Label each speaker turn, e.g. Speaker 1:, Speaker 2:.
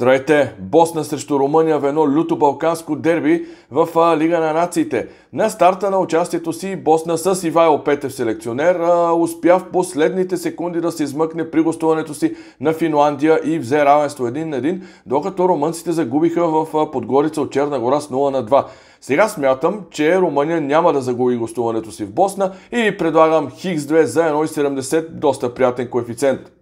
Speaker 1: Здравейте! Босна срещу Румъния в едно люто балканско дерби в Лига на нациите. На старта на участието си Босна с Ивайло Петев селекционер успя в последните секунди да се измъкне при гостуването си на Финландия и взе равенство 1 на 1, докато румънците загубиха в Подгорица от Черна гора с 0 на 2. Сега смятам, че Румъния няма да загуби гостуването си в Босна и ви предлагам Хикс 2 за 1,70 доста приятен коефициент.